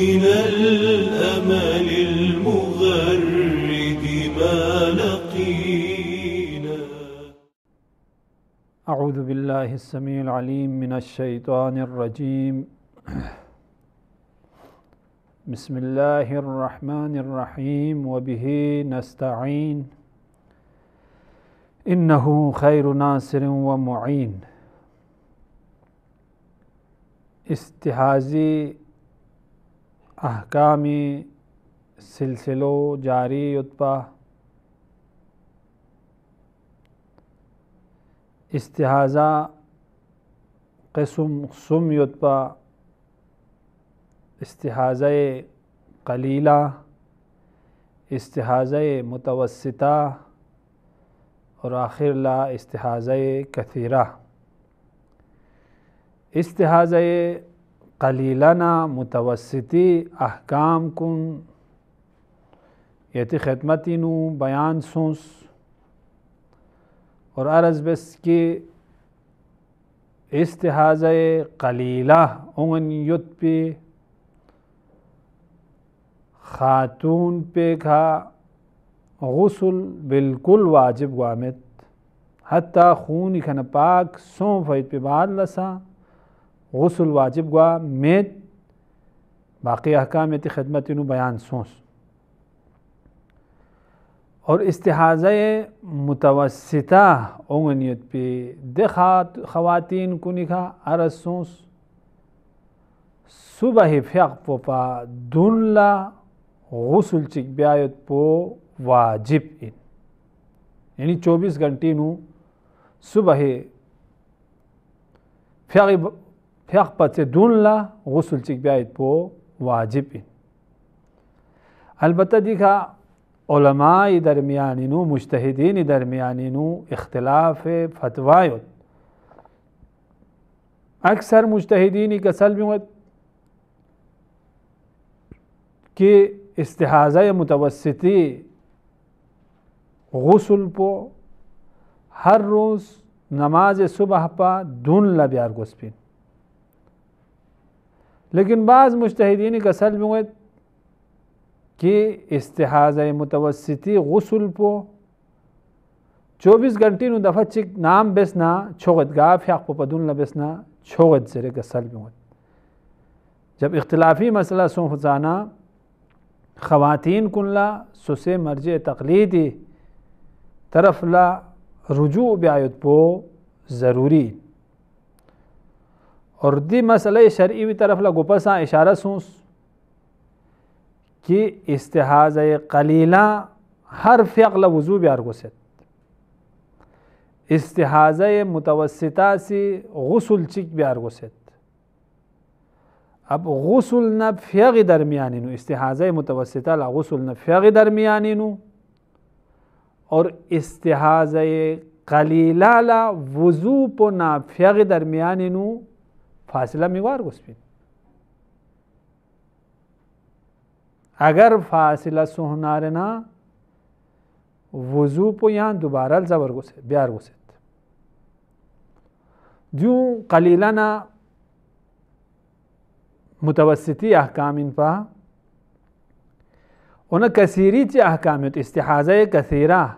من الأمل المغرد ما لقينا أعوذ بالله السميع العليم من الشيطان الرجيم بسم الله الرحمن الرحيم وبه نستعين إنه خير ناصر ومعين استهازي احکام سلسلو جاری اتپا استحاظہ قسم قسم یتپا استحاظۂ قلیلہ استحاظۂ متوسطہ اور آخر لا استحاظۂ کثیرہ استہاذ قلیلنا متوسطی احکام کن یتی خدمتی نو بیان اور عرض بس کی استحاظۂ قلیلہ اون یت پہ خاتون پہ کھا غسل بالکل واجب وامت حتی خون کھن پاک سون فیت پہ بعد لساں غسل واجب گوا میت باقی احکام تی خدمت انو بیان سوس اور استحاضہ متوسطہ اونگنیت پی دخات خواتین کو نکھا سونس صبح فیق پو پا دنلا غسل چک بیایت پو واجب ان یعنی چوبیس گھنٹی صبح نُبح فقب yakbatedunla gusül çekbiyayit bu vacibin. Elbette dika علمای درمیانینو مجتهدین درمیانینو اختلاف فتوایت اکثر مجتهدینی که سلبیوت که استحاضه متوسطی غسل پو هر روز نماز صبح پا دون لبیار گسپین लेकिन بعض مجتهدین که سلب میگوید که استحاضه متوسطی غسل پو 24 گنٹی نو دفعه چک نام بسنا چوغت گاف حق پا پدون لبسنا چوغت زره که سلب میگوید جب اختلافی مسئلہ سنفزانا خواتین کنلا سسے مرجع تقلیدی طرف لا رجوع بیایت پو ضروری اور دی مسئله شرعی وی طرف لگو پسا اشاره سوس کی استحازه قلیلا هر فعل وضو بیار گوست استحازه متوسطه سی غسل چک بیار گوست اب غسل نه فیغ درمیانی نو استحازه متوسطه لا غسل نه فیغ درمیانی نو اور استحازه قلیلا لا وضو په نافیغ درمیانی نو فاصله میوار گسپید اگر فاصله نه وضو پو یان دوباره زبر گسید بیار گسید دیو نه متوسطی احکام این پا اونا کثیری چی احکامیت استحاضه کثیره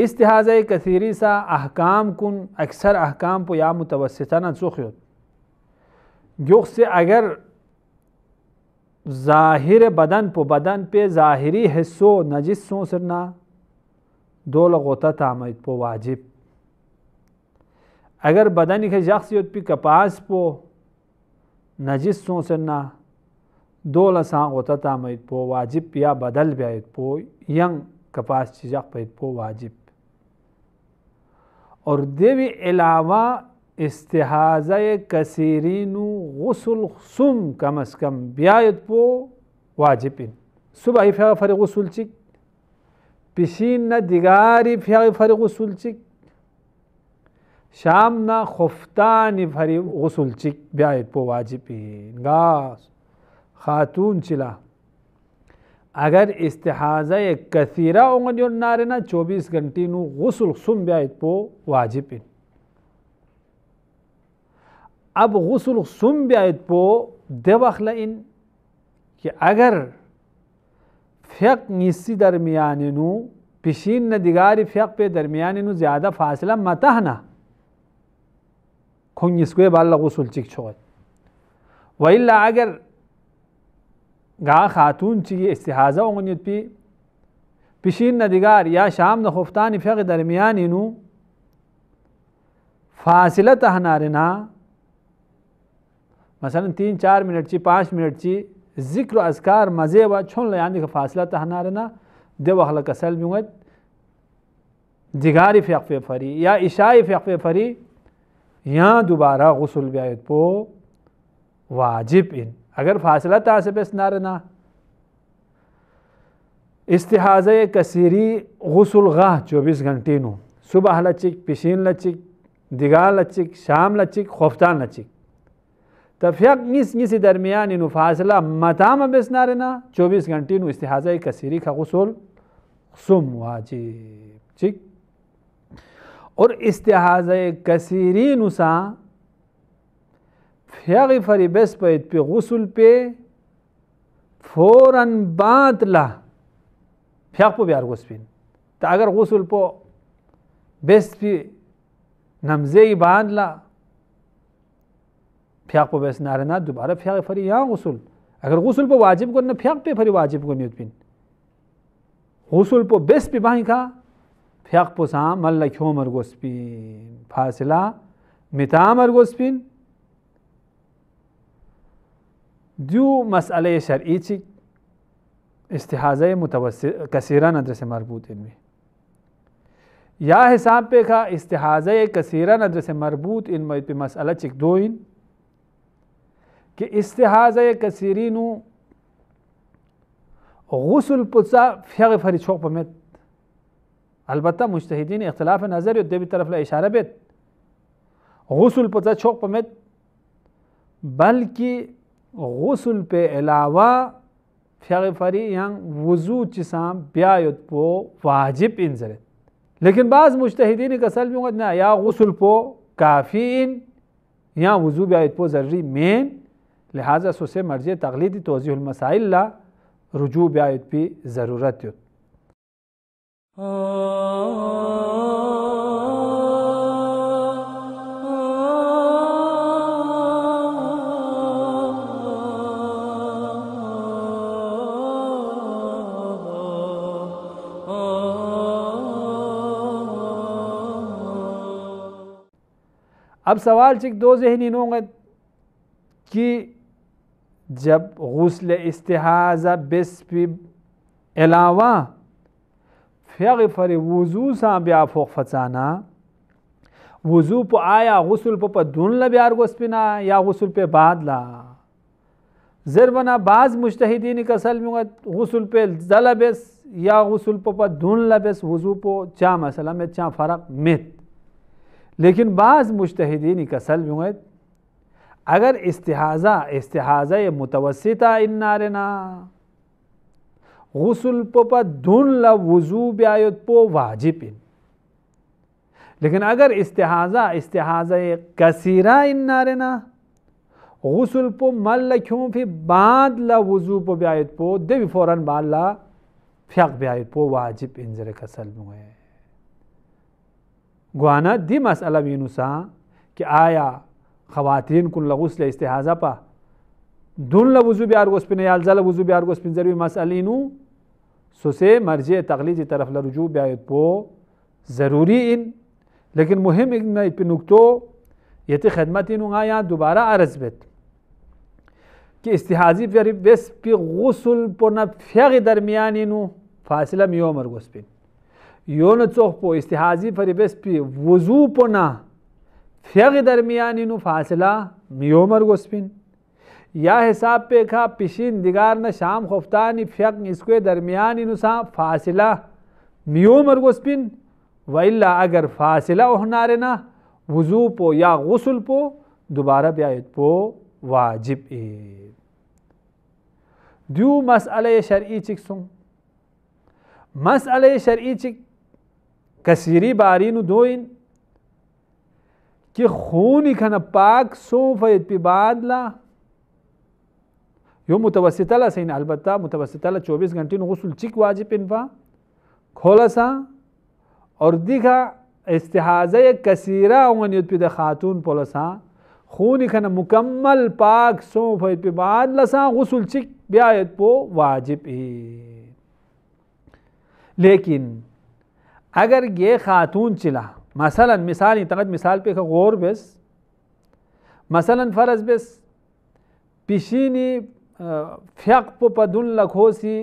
اِسہذا کثیری سا احکام کن اکثر احکام پو یا متوسطہ نا سوکھ یوت سے اگر ظاہر بدن پو بدن پہ ظاہری حصو نجس سو سرنا دول غوطہ تامید پو واجب اگر بدن کے یخش یوت پہ کپاس پو نجس سو سرنا دول سان غوطہ تامید پو واجب یا بدل بیائید پو ینگ کپاس چھ یق پو واجب اور دوی علاوه استحازه کثیرینو غسل سم کم از کم بیاید پو واجبین صبح فیغ فری غسل چک پیشین نه دیگاری فیغ فری غسل چک شام نه خفتانی فری غسل چک بیاید پو واجبین گاس خاتون چلا اگر استحاضه کثیره اومد نارینه 24 کنٹینو غسل خسوم بیاید پو واجب این اب غسل خسوم بیاید پو ده وقت این که اگر فیق نیستی درمیانی نو پیشین نه دیگاری فیق پی درمیانی نو زیاده فاصله متح نه کنیسکوی بالا غسل چک شود و الا اگر گاه خاتون چی استحاضه اونید پی پیشین ندیگار یا شام د خفتان فق درمیان اینو فاصله ته نارنا مثلا تین چار منٹ چی پانچ منٹ چی ذکر و اذکار مزه و چون لیان دیگه فاصله ته نارنا دی وخلا کسل بیونگت دیگاری فق فری یا عشای فق فری یا دوباره غسل بیاید پو واجب این اگر فاصله تعصب نارنا استحاضه کثیری غسل غاه 24 غنټینو صبح لچک پیشین لچک دیګال لچک شام لچک خوفتان لچک تفیق نیس نیسی درمیان اینو فاصله متام بس نارنا 24 غنټینو استحاضه کثیری کا غسل سم واجب چک اور استحاضه کثیری نو سان فیاغی فری بیس پہ پی غسل پہ فوراً لا فیاغ پو بیار غسل پین تا اگر غسل پو بیس نمزی نمزے لا فیاغ پو بیس نارنا دوبارہ پھیاق فری یہاں غسل اگر غسل پو واجب کرنا فیاغ پی پہ واجب کو نہیں پین غسل پو بیس پی بھائی کا فیاغ پو سام اللہ کیوں مرگوس پین فاصلہ متا مرگوس پین دو مسئله شرعی چی استحاضه متوسط کثیرا ندرس مربوط می یا حساب پہ کا استحاضه کثیرا ندرس مربوط ان پہ مسئله چک دوین کہ استحاضه کثیری نو غسل پتسا فیغ فری چوک پمت البته مجتهدین اختلاف نظر یو دوی طرف له اشاره بیت غسل پتسا چوک پمت بلکې غسل پہ علاوہ فرغ فری ینگ وضو چسام بیایت پو واجب ان لیکن بعض مشتحدین قسل میں یا غسل پو کافی ان یا وضو بیایت پو ضروری مین لہٰذا سو سے مرجع تغلیدی توضیح المسائل لا رجوع بیایت پی ضرورت اب سوال چک دو ذہنی لو کی کہ جب غسل استحاضہ بس پی علاوہ فیغفر وضو سا بیا فوق فتانا وضو پا آیا غسل پا دون لبیار غس پینا یا غسل پہ لا ذربنا بعض مجتہدین کا سل غسل پہ زلبس یا غسل پا دون لبس وضو پو چا مسئلہ میں چا فرق مت لیکن بعض مشتحدین کسل ہوئے اگر استحاظہ استحاضہ متوسطہ ان نارنا غسل پو لا وضو بیایت پو واجب ان لیکن اگر استحاظہ استحاضہ کثیرہ ان نارنا غسل پو مل لکھوں پھر باند لا وضو پو بیایت پو فوراں فوراً اللہ فیق بیایت پو واجب ان کسل گوانا دی مسئله وینوسا که آیا خواتین کن لغسل استحاضه پا دون لوزو بیار گسپین یالزا لوزو بیار گسپین زروی مسئله اینو سوسه مرجع تقلیدی طرف لرجوع بیاید پو ضروری این لیکن مهم این پی نکتو یتی خدمت اینو آیا دوباره عرض بید که استحاضی فیاری بس پی غسل پو نفیغ درمیان اینو فاصله میومر گسپین یون چوخ پو استحاضی فربس پی وضو پو نا فیغ درمیانی نو فاصلہ میو سپین یا حساب پہ کھا پشین دگار نہ شام خفتانی خوفتانی اسکوے درمیانی نو سا فاصلہ میو مرغوس سپین و اللہ اگر فاصلہ ونارے نہ وضو پو یا غسل پو دوبارہ بیایت پو واجب اے دیو مسئلہ شرعی چک سن مسئلہ شرعی چک کثیری بارین دوین که خونی کنه پاک سوف یتبی بادلا یو متوسطه لسین البته متوسطه ل 24 घंटे غسل چیک واجب انفا خلاصا اور دیگه استحاضه کثیره اون یتبی د خاتون پولسا خونی کنه مکمل پاک سوف یتبی باد لسا غسل چیک بیا یتبو واجب ای لیکن اگر یہ خاتون چلا مثال ہی طغت مثال پہ غور بس مثلا فرض بس پیشینی فیق پو پدن لکھو سی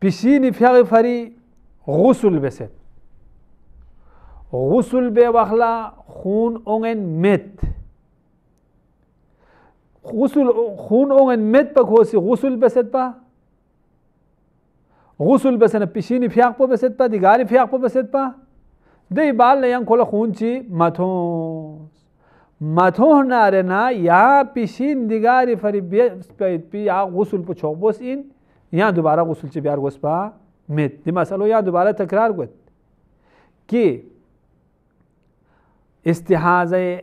پیشینی فیق فری غسل بسید غسل بے وخلا خون اونگن میت غسل خون اونگن میت پا کھو سی غسل بسید پا غسül besene pişini fiyakpo besetpa digari fiyakpo besetpa dey balle yan kola hunçi matos matoh narena ya pişin digari fari pi ya غسül po çoğbos in ya dubara غسül çi biyar gospa met di masalo ya dubara tekrar gud ki istihaze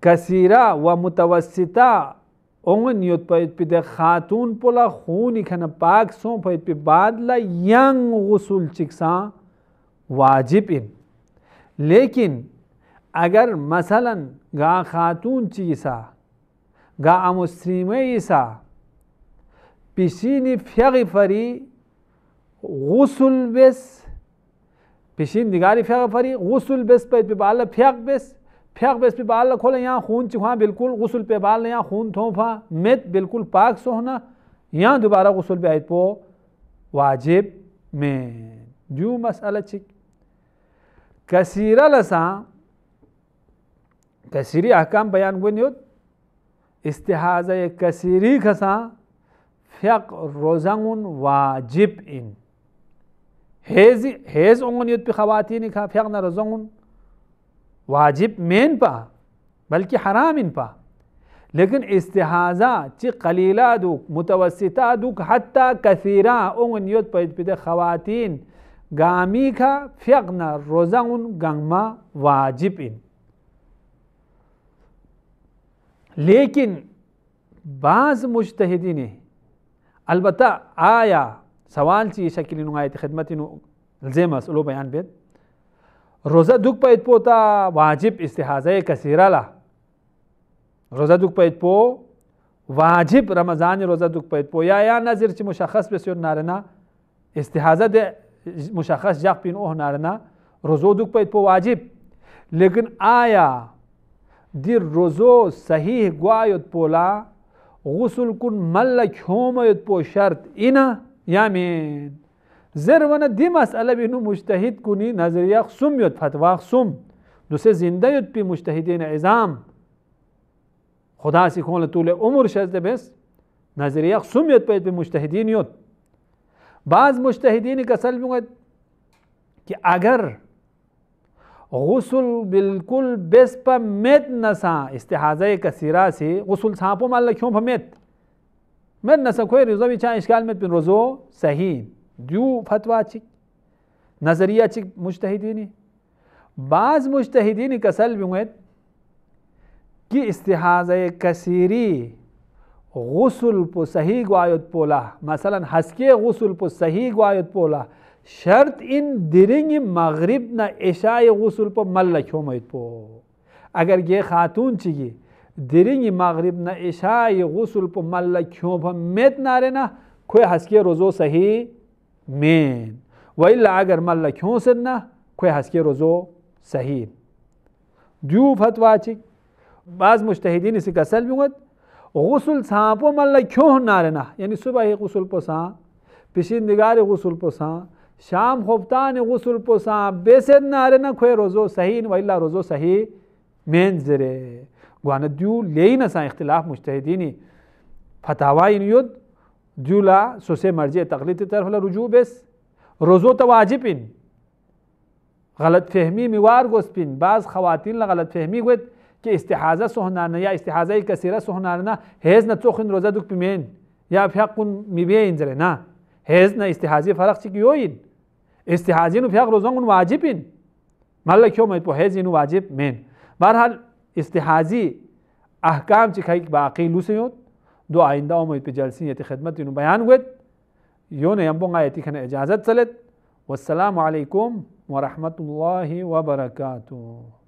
kasira ve mutavassita اونگن یوت پایت پی ده خاتون پولا خونی کھنا پاک سون پایت پی بادلا young غسل چکساں واجب ان لیکن اگر مثلا گا خاتون چیسا گا امسریمه ایسا پیشینی فیغی فری غسل بس پیشین دیگاری فیغ فری غسل بس پایت پی بالا فیغ بس پہ بال لکھو لیں یہاں خون چکھاں بالکل غسل پہ بال لیں یہاں خون تھوپا میت بالکل پاک سونا یہاں دوبارہ غسل پہ آئیت پو واجب میں جو مسئلہ چک لساں کثیری احکام بیان نیوت استحاضہ کثیری کھسا فیق روزنگن واجب ان حیز حیض اونگن یوت پی خواتین کھا فیق نہ روزنگن واجب مين با بلکی حرام با لكن استحاضا چی قلیلا دو متوسطا دو حتی کثیرا اون یوت پد خواتین گامی کا فیقنا اون گنگما واجب ان لیکن بعض مجتهدین البته آیا سوال چی شکلی نو آیت خدمتی نو اس اولو بیان بید روزه دوک پاید پوتا واجب استحاضه کثیره لا روزه دوک پاید پو واجب رمضان روزه دوک پاید پو یا یا نظر چې مشخص بسیار نارنا استحاضه ده مشخص جاق پین اوه نارنا روزو دوک پاید پو واجب لیکن آیا دیر روزو صحیح گوایت پولا غسل کن ملک ہومت پو شرط اینا یامین زر ونه دی مسئله بینو مجتهد کنی نظریه خصوم یود فتوه خصوم دوسه زنده یود پی مجتهدین عظام خدا سی کنل طول عمر شده بس نظریه خصوم یود پید پی مجتهدین یود بعض مجتهدین کسل بگوید که اگر غسل بالکل بس پا میت نسا استحاضه کسی را سی غسل ساپو مالا کیون پا میت میت نسا کوئی رضا بی چا اشکال میت پی رضا صحیح فتوا چک نظریہ چک مجتہدینی بعض مجتہدینی کسل کی استحاضہ کثیری غسل پو صحیح گوائیت پولا مثلا حسکے غسل پو صحیح گوایت پولا شرط ان درنگ مغرب نہ ایشا غسل پو پل کیوں پو اگر یہ خاتون چی درنگ مغرب نہ ایشا غسل پل پو میت نارے نہ کوئی حسکے روزو صحیح مين وإلا اگر ملك هونسنا كوي هسكي روزو سهيل ديو فتواتي بعض مجتهدين سكا سلبي غسل سانپو ملک کیوں نہ رہنا یعنی يعني صبح ہی غسل پسان نگار غسل پسان شام خفتان غسل پسان بیسد نہ رہنا کھوے روزو صحیح وإلا روزو صحیح مين زره گوانا ديو لئی نسان اختلاف مجتہدینی فتاوائي نيود دیولا سوسه مرجع تقلید طرف رجوع بس روزو تا واجبین غلط فهمی میوار گسپین بعض خواتین غلط فهمی گوید که استحازه سهنانه یا استحازه کثیره سهنانه هیز نه توخین روزه دوک بمین یا فیق میبین زره نه هیز نه استحازه فرق چی یوین استحازه نو فیق روزون واجبین مالک یوم په هیز نو واجب مین بهر حال استحازه احکام چې کای باقی لوسیوت دو آینده آمد به یتی خدمت اینو بیان گوید یون یم بون آیتی کنه اجازت سلت والسلام علیکم ورحمت الله وبرکاته